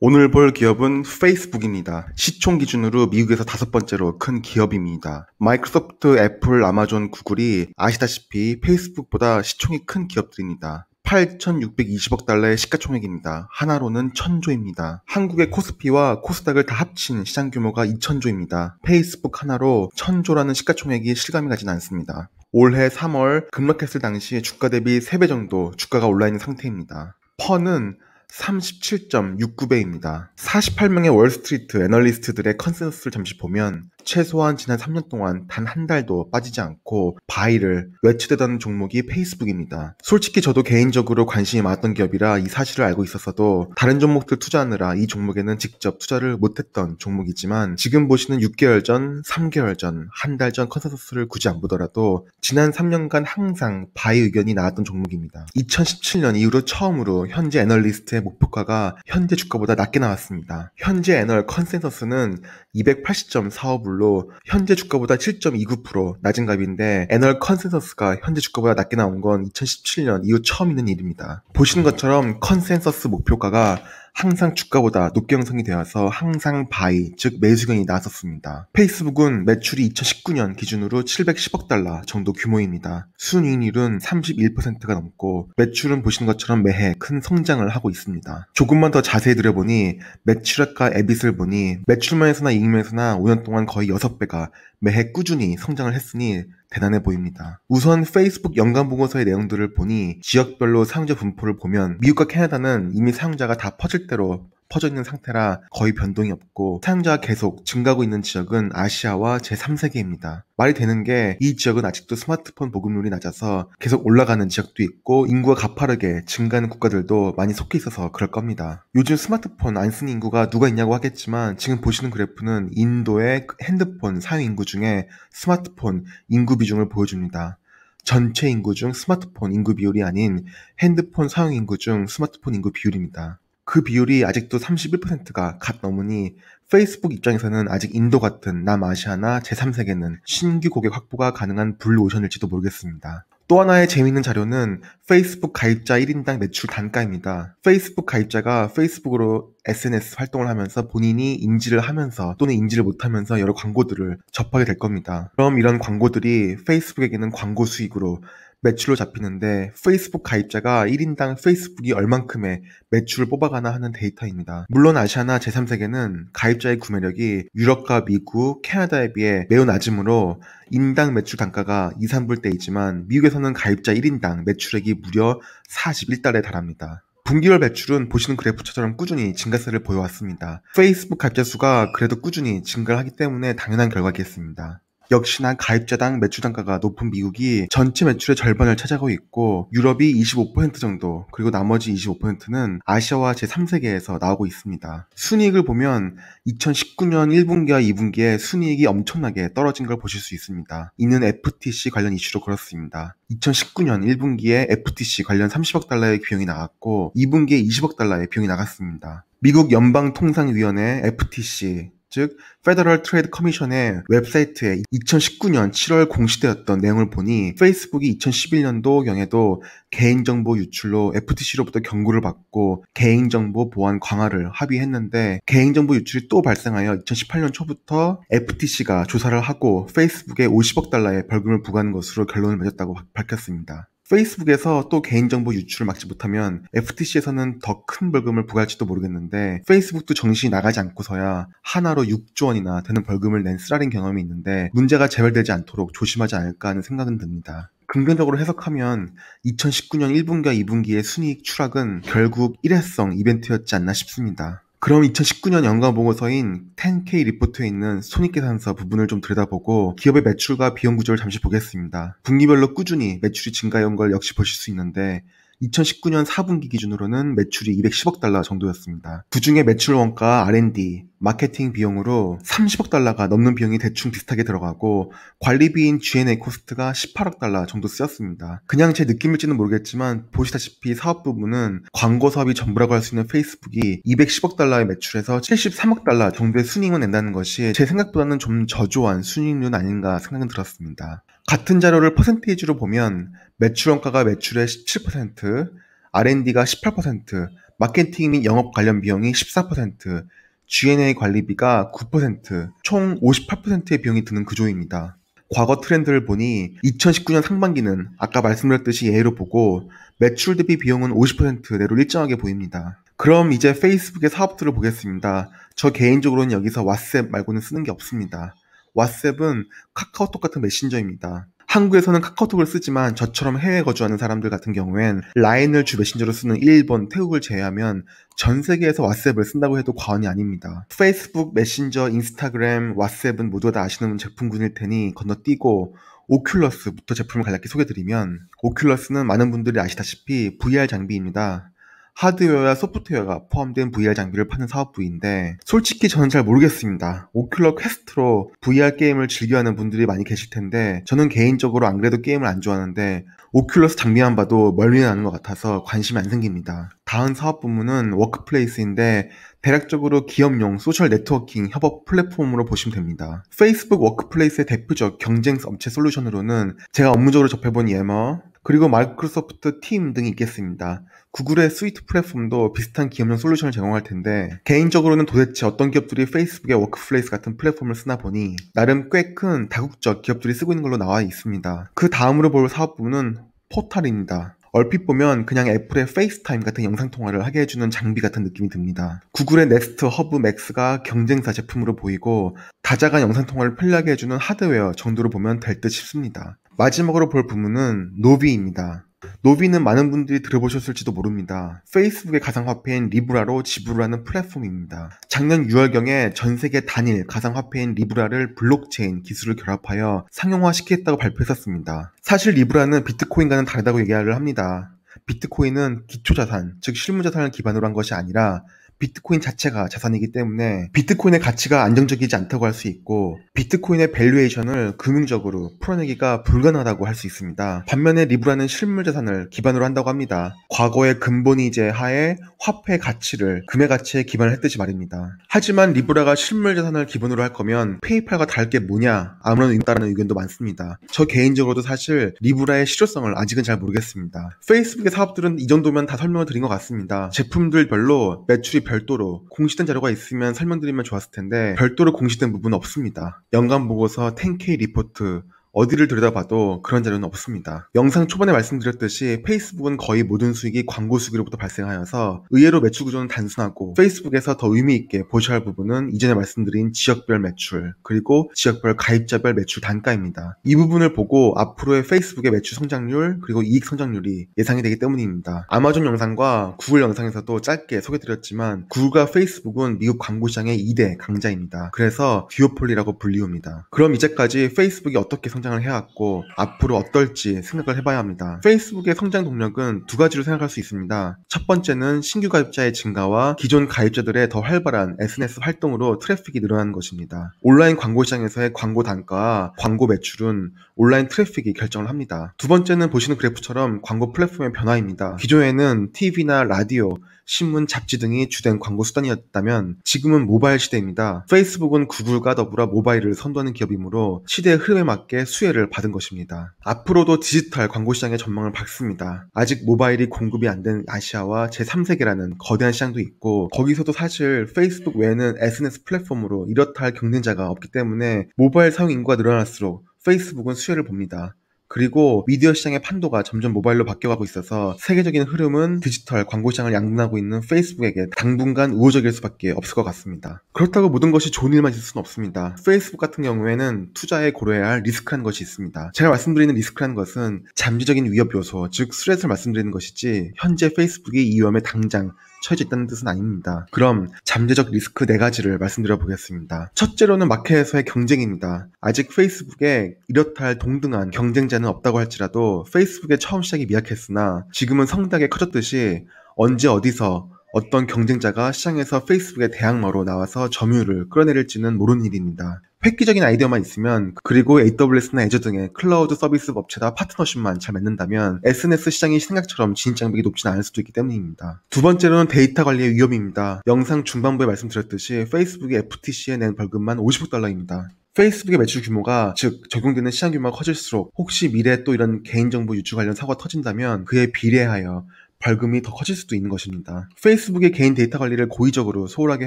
오늘 볼 기업은 페이스북입니다. 시총 기준으로 미국에서 다섯 번째로 큰 기업입니다. 마이크로소프트, 애플, 아마존, 구글이 아시다시피 페이스북보다 시총이 큰 기업들입니다. 8,620억 달러의 시가총액입니다. 하나로는 1,000조입니다. 한국의 코스피와 코스닥을 다 합친 시장 규모가 2,000조입니다. 페이스북 하나로 1,000조라는 시가총액이 실감이 가진 않습니다. 올해 3월 금락했을 당시 주가 대비 3배 정도 주가가 올라 있는 상태입니다. 퍼는 37.69배입니다. 48명의 월스트리트 애널리스트들의 컨센서스를 잠시 보면 최소한 지난 3년 동안 단 한 달도 빠지지 않고 바이를 외치되던 종목이 페이스북입니다. 솔직히 저도 개인적으로 관심이 많았던 기업이라 이 사실을 알고 있었어도 다른 종목들 투자하느라 이 종목에는 직접 투자를 못했던 종목이지만 지금 보시는 6개월 전, 3개월 전, 한 달 전 컨센서스를 굳이 안 보더라도 지난 3년간 항상 바이 의견이 나왔던 종목입니다. 2017년 이후로 처음으로 현재 애널리스트의 목표가가 현재 주가보다 낮게 나왔습니다. 현재 애널 컨센서스는 280.45불로 현재 주가보다 7.29% 낮은 값인데 애널 컨센서스가 현재 주가보다 낮게 나온 건 2017년 이후 처음 있는 일입니다. 보시는 것처럼 컨센서스 목표가가 항상 주가보다 높게 형성이 되어서 항상 바이, 즉 매수경이 나섰습니다. 페이스북은 매출이 2019년 기준으로 710억 달러 정도 규모입니다. 순이익률은 31%가 넘고 매출은 보신 것처럼 매해 큰 성장을 하고 있습니다. 조금만 더 자세히 들여보니 매출액과 에빗을 보니 매출면에서나 이익면에서나 5년 동안 거의 6배가 매해 꾸준히 성장을 했으니 대단해 보입니다. 우선 페이스북 연간 보고서의 내용들을 보니 지역별로 사용자 분포를 보면 미국과 캐나다는 이미 사용자가 다 퍼질 대로 퍼져 있는 상태라 거의 변동이 없고 사용자가 계속 증가하고 있는 지역은 아시아와 제3세계입니다. 말이 되는 게 이 지역은 아직도 스마트폰 보급률이 낮아서 계속 올라가는 지역도 있고 인구가 가파르게 증가하는 국가들도 많이 속해 있어서 그럴 겁니다. 요즘 스마트폰 안 쓰는 인구가 누가 있냐고 하겠지만 지금 보시는 그래프는 인도의 그 핸드폰 사용 인구 중에 스마트폰 인구 비중을 보여줍니다. 전체 인구 중 스마트폰 인구 비율이 아닌 핸드폰 사용 인구 중 스마트폰 인구 비율입니다. 그 비율이 아직도 31%가 갓 넘으니 페이스북 입장에서는 아직 인도 같은 남아시아나 제3세계는 신규 고객 확보가 가능한 블루오션일지도 모르겠습니다. 또 하나의 재미있는 자료는 페이스북 가입자 1인당 매출 단가입니다. 페이스북 가입자가 페이스북으로 SNS 활동을 하면서 본인이 인지를 하면서 또는 인지를 못하면서 여러 광고들을 접하게 될 겁니다. 그럼 이런 광고들이 페이스북에게는 광고 수익으로 매출로 잡히는데 페이스북 가입자가 1인당 페이스북이 얼만큼의 매출을 뽑아가나 하는 데이터입니다. 물론 아시아나 제3세계는 가입자의 구매력이 유럽과 미국, 캐나다에 비해 매우 낮으므로 인당 매출 단가가 2, 3불대이지만 미국에서는 가입자 1인당 매출액이 무려 4 1달에 달합니다. 분기별 매출은 보시는 그래프처럼 꾸준히 증가세를 보여왔습니다. 페이스북 가입 수가 그래도 꾸준히 증가 하기 때문에 당연한 결과겠습니다. 역시나 가입자당 매출 단가가 높은 미국이 전체 매출의 절반을 차지하고 있고 유럽이 25% 정도 그리고 나머지 25%는 아시아와 제3세계에서 나오고 있습니다. 순이익을 보면 2019년 1분기와 2분기에 순이익이 엄청나게 떨어진 걸 보실 수 있습니다. 이는 FTC 관련 이슈로 그렇습니다. 2019년 1분기에 FTC 관련 30억 달러의 비용이 나왔고 2분기에 20억 달러의 비용이 나갔습니다. 미국 연방통상위원회 FTC 즉 페더럴 트레이드 커미션의 웹사이트에 2019년 7월 공시되었던 내용을 보니 페이스북이 2011년도 경에도 개인정보 유출로 FTC로부터 경고를 받고 개인정보 보안 강화를 합의했는데 개인정보 유출이 또 발생하여 2018년 초부터 FTC가 조사를 하고 페이스북에 50억 달러의 벌금을 부과한 것으로 결론을 맺었다고 밝혔습니다. 페이스북에서 또 개인정보 유출을 막지 못하면 FTC에서는 더 큰 벌금을 부과할지도 모르겠는데 페이스북도 정신이 나가지 않고서야 하나로 6조 원이나 되는 벌금을 낸 쓰라린 경험이 있는데 문제가 재발되지 않도록 조심하지 않을까 하는 생각은 듭니다. 긍정적으로 해석하면 2019년 1분기와 2분기의 순이익 추락은 결국 일회성 이벤트였지 않나 싶습니다. 그럼 2019년 연간 보고서인 10K 리포트에 있는 손익계산서 부분을 좀 들여다보고 기업의 매출과 비용 구조를 잠시 보겠습니다. 분기별로 꾸준히 매출이 증가해온 걸 역시 보실 수 있는데 2019년 4분기 기준으로는 매출이 210억 달러 정도였습니다. 그중에 매출 원가, R&D, 마케팅 비용으로 30억 달러가 넘는 비용이 대충 비슷하게 들어가고 관리비인 G&A 코스트가 18억 달러 정도 쓰였습니다. 그냥 제 느낌일지는 모르겠지만 보시다시피 사업 부분은 광고 사업이 전부라고 할 수 있는 페이스북이 210억 달러의 매출에서 73억 달러 정도의 순익을 낸다는 것이 제 생각보다는 좀 저조한 순익률 아닌가 생각은 들었습니다. 같은 자료를 퍼센테이지로 보면 매출원가가 매출의 17%, R&D가 18%, 마케팅 및 영업 관련 비용이 14%, G&A 관리비가 9%, 총 58%의 비용이 드는 구조입니다. 과거 트렌드를 보니 2019년 상반기는 아까 말씀드렸듯이 예로 보고 매출 대비 비용은 5 0내로 일정하게 보입니다. 그럼 이제 페이스북의 사업들을 보겠습니다. 저 개인적으로는 여기서 왓셉 말고는 쓰는 게 없습니다. 왓셉은 카카오톡 같은 메신저입니다. 한국에서는 카카오톡을 쓰지만 저처럼 해외 거주하는 사람들 같은 경우엔 라인을 주 메신저로 쓰는 일본, 태국을 제외하면 전 세계에서 왓츠앱을 쓴다고 해도 과언이 아닙니다. 페이스북, 메신저, 인스타그램, 왓츠앱은 모두 다 아시는 제품군일 테니 건너뛰고 오큘러스부터 제품을 간략히 소개드리면 오큘러스는 많은 분들이 아시다시피 VR 장비입니다. 하드웨어와 소프트웨어가 포함된 VR 장비를 파는 사업부인데 솔직히 저는 잘 모르겠습니다. 오큘러 퀘스트로 VR 게임을 즐겨하는 분들이 많이 계실 텐데 저는 개인적으로 안 그래도 게임을 안 좋아하는데 오큘러스 장비만 봐도 멀미 나는 것 같아서 관심이 안 생깁니다. 다음 사업 부문은 워크플레이스인데 대략적으로 기업용 소셜 네트워킹 협업 플랫폼으로 보시면 됩니다. 페이스북 워크플레이스의 대표적 경쟁 업체 솔루션으로는 제가 업무적으로 접해본 예머, 그리고 마이크로소프트 팀 등이 있겠습니다. 구글의 스위트 플랫폼도 비슷한 기업용 솔루션을 제공할 텐데 개인적으로는 도대체 어떤 기업들이 페이스북의 워크플레이스 같은 플랫폼을 쓰나 보니 나름 꽤 큰 다국적 기업들이 쓰고 있는 걸로 나와 있습니다. 그 다음으로 볼 사업 부문은 포탈입니다. 얼핏 보면 그냥 애플의 페이스타임 같은 영상통화를 하게 해주는 장비 같은 느낌이 듭니다. 구글의 넥스트 허브 맥스가 경쟁사 제품으로 보이고 다자간 영상통화를 편리하게 해주는 하드웨어 정도로 보면 될 듯 싶습니다. 마지막으로 볼 부문은 노비입니다. 노비는 많은 분들이 들어보셨을지도 모릅니다. 페이스북의 가상화폐인 리브라로 지불을 하는 플랫폼입니다. 작년 6월경에 전 세계 단일 가상화폐인 리브라를 블록체인 기술을 결합하여 상용화시키겠다고 발표했었습니다. 사실 리브라는 비트코인과는 다르다고 얘기를 합니다. 비트코인은 기초자산, 즉실무자산을 기반으로 한 것이 아니라 비트코인 자체가 자산이기 때문에 비트코인의 가치가 안정적이지 않다고 할 수 있고 비트코인의 밸류에이션을 금융적으로 풀어내기가 불가능하다고 할 수 있습니다. 반면에 리브라는 실물 자산을 기반으로 한다고 합니다. 과거의 근본이제 하에 화폐 가치를 금의 가치에 기반을 했듯이 말입니다. 하지만 리브라가 실물 자산을 기본으로 할 거면 페이팔과 다를 게 뭐냐 아무런 의미다라는 의견도 많습니다. 저 개인적으로도 사실 리브라의 실효성을 아직은 잘 모르겠습니다. 페이스북의 사업들은 이 정도면 다 설명을 드린 것 같습니다. 제품들별로 매출이 별도로 공시된 자료가 있으면 설명드리면 좋았을 텐데 별도로 공시된 부분은 없습니다. 연간 보고서 10K 리포트 어디를 들여다봐도 그런 자료는 없습니다. 영상 초반에 말씀드렸듯이 페이스북은 거의 모든 수익이 광고 수익으로부터 발생하여서 의외로 매출 구조는 단순하고 페이스북에서 더 의미있게 보셔야 할 부분은 이전에 말씀드린 지역별 매출 그리고 지역별 가입자별 매출 단가입니다. 이 부분을 보고 앞으로의 페이스북의 매출 성장률 그리고 이익 성장률이 예상이 되기 때문입니다. 아마존 영상과 구글 영상에서도 짧게 소개드렸지만 구글과 페이스북은 미국 광고 시장의 2대 강자입니다. 그래서 듀오폴리라고 불리웁니다. 그럼 이제까지 페이스북이 어떻게 성 성장을 해왔고 앞으로 어떨지 생각을 해봐야 합니다. 페이스북의 성장 동력은 두 가지로 생각할 수 있습니다. 첫 번째는 신규 가입자의 증가와 기존 가입자들의 더 활발한 SNS 활동으로 트래픽이 늘어난 것입니다. 온라인 광고 시장에서의 광고 단가와 광고 매출은 온라인 트래픽이 결정을 합니다. 두 번째는 보시는 그래프처럼 광고 플랫폼의 변화입니다. 기존에는 TV나 라디오, 신문, 잡지 등이 주된 광고 수단이었다면 지금은 모바일 시대입니다. 페이스북은 구글과 더불어 모바일을 선도하는 기업이므로 시대의 흐름에 맞게 수혜를 받은 것입니다. 앞으로도 디지털 광고 시장의 전망을 밝습니다. 아직 모바일이 공급이 안 된 아시아와 제3세계라는 거대한 시장도 있고 거기서도 사실 페이스북 외에는 SNS 플랫폼으로 이렇다 할 경쟁자가 없기 때문에 모바일 사용 인구가 늘어날수록 페이스북은 수혜를 봅니다. 그리고 미디어 시장의 판도가 점점 모바일로 바뀌어가고 있어서 세계적인 흐름은 디지털 광고 시장을 양분하고 있는 페이스북에게 당분간 우호적일 수밖에 없을 것 같습니다. 그렇다고 모든 것이 좋은 일만 있을 수는 없습니다. 페이스북 같은 경우에는 투자에 고려해야 할리스크라 것이 있습니다. 제가 말씀드리는 리스크란 것은 잠재적인 위협 요소, 즉 스트레스를 말씀드리는 것이지 현재 페이스북이 이 위험에 당장 처해져 있다는 뜻은 아닙니다. 그럼 잠재적 리스크 네 가지를 말씀드려 보겠습니다. 첫째로는 마켓에서의 경쟁입니다. 아직 페이스북에 이렇다 할 동등한 경쟁자는 없다고 할지라도 페이스북의 처음 시작이 미약했으나 지금은 성대하게 커졌듯이 언제 어디서 어떤 경쟁자가 시장에서 페이스북의 대항마로 나와서 점유율을 끌어내릴지는 모르는 일입니다. 획기적인 아이디어만 있으면 그리고 AWS나 Azure 등의 클라우드 서비스 업체와 파트너십만 잘 맺는다면 SNS 시장이 생각처럼 진입장벽이 높지는 않을 수도 있기 때문입니다. 두 번째로는 데이터 관리의 위험입니다. 영상 중반부에 말씀드렸듯이 페이스북이 FTC에 낸 벌금만 50억 달러입니다. 페이스북의 매출 규모가 즉 적용되는 시장 규모가 커질수록 혹시 미래에 또 이런 개인정보 유출 관련 사고가 터진다면 그에 비례하여 벌금이 더 커질 수도 있는 것입니다. 페이스북의 개인 데이터 관리를 고의적으로 소홀하게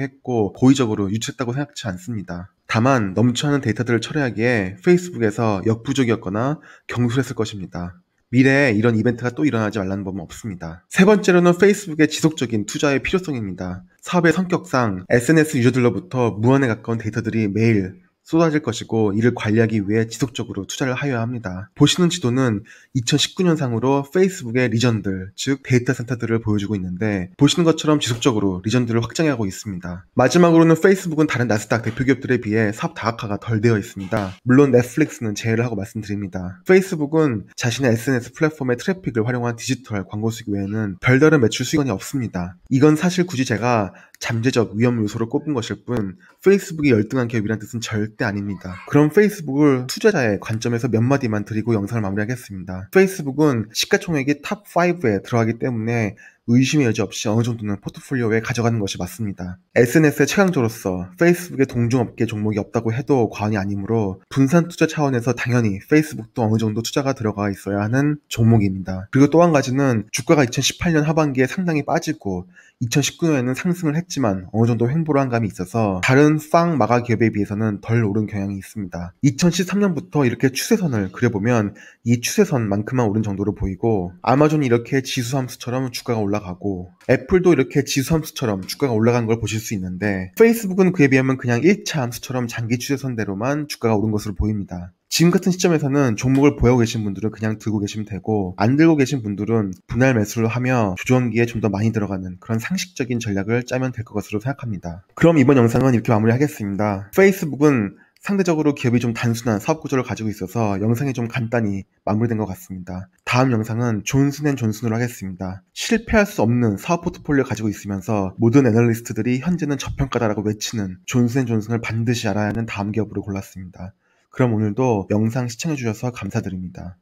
했고 고의적으로 유치했다고 생각치 않습니다. 다만 넘쳐나는 데이터들을 처리하기에 페이스북에서 역부족이었거나 경솔했을 것입니다. 미래에 이런 이벤트가 또 일어나지 말라는 법은 없습니다. 세 번째로는 페이스북의 지속적인 투자의 필요성입니다. 사업의 성격상 SNS 유저들로부터 무한에 가까운 데이터들이 매일 쏟아질 것이고 이를 관리하기 위해 지속적으로 투자를 하여야 합니다. 보시는 지도는 2019년상으로 페이스북의 리전들, 즉 데이터 센터들을 보여주고 있는데 보시는 것처럼 지속적으로 리전들을 확장하고 있습니다. 마지막으로는 페이스북은 다른 나스닥 대표 기업들에 비해 사업 다각화가 덜 되어 있습니다. 물론 넷플릭스는 제외를 하고 말씀드립니다. 페이스북은 자신의 SNS 플랫폼의 트래픽을 활용한 디지털 광고 수익 외에는 별다른 매출 수익이 원 없습니다. 이건 사실 굳이 제가 잠재적 위험 요소로 꼽은 것일 뿐 페이스북이 열등한 기업이란 뜻은 절대 아닙니다. 그럼 페이스북을 투자자의 관점에서 몇 마디만 드리고 영상을 마무리하겠습니다. 페이스북은 시가총액이 탑5에 들어가기 때문에 의심의 여지 없이 어느 정도는 포트폴리오에 가져가는 것이 맞습니다. SNS의 최강조로서 페이스북의 동종업계 종목이 없다고 해도 과언이 아니므로 분산 투자 차원에서 당연히 페이스북도 어느 정도 투자가 들어가 있어야 하는 종목입니다. 그리고 또 한 가지는 주가가 2018년 하반기에 상당히 빠지고 2019년에는 상승을 했지만 어느 정도 횡보를 한 감이 있어서 다른 쌍마가 기업에 비해서는 덜 오른 경향이 있습니다. 2013년부터 이렇게 추세선을 그려보면 이 추세선만큼만 오른 정도로 보이고 아마존이 이렇게 지수함수처럼 주가가 올라가고 애플도 이렇게 지수함수처럼 주가가 올라간 걸 보실 수 있는데 페이스북은 그에 비하면 그냥 1차 함수처럼 장기 추세선대로만 주가가 오른 것으로 보입니다. 지금 같은 시점에서는 종목을 보여 계신 분들은 그냥 들고 계시면 되고 안 들고 계신 분들은 분할 매수를 하며 조정기에 좀 더 많이 들어가는 그런 상식적인 전략을 짜면 될 것으로 생각합니다. 그럼 이번 영상은 이렇게 마무리하겠습니다. 페이스북은 상대적으로 기업이 좀 단순한 사업 구조를 가지고 있어서 영상이 좀 간단히 마무리된 것 같습니다. 다음 영상은 존슨앤존슨으로 하겠습니다. 실패할 수 없는 사업 포트폴리오 가지고 있으면서 모든 애널리스트들이 현재는 저평가다라고 외치는 존슨앤존슨을 반드시 알아야 하는 다음 기업으로 골랐습니다. 그럼 오늘도 영상 시청해주셔서 감사드립니다.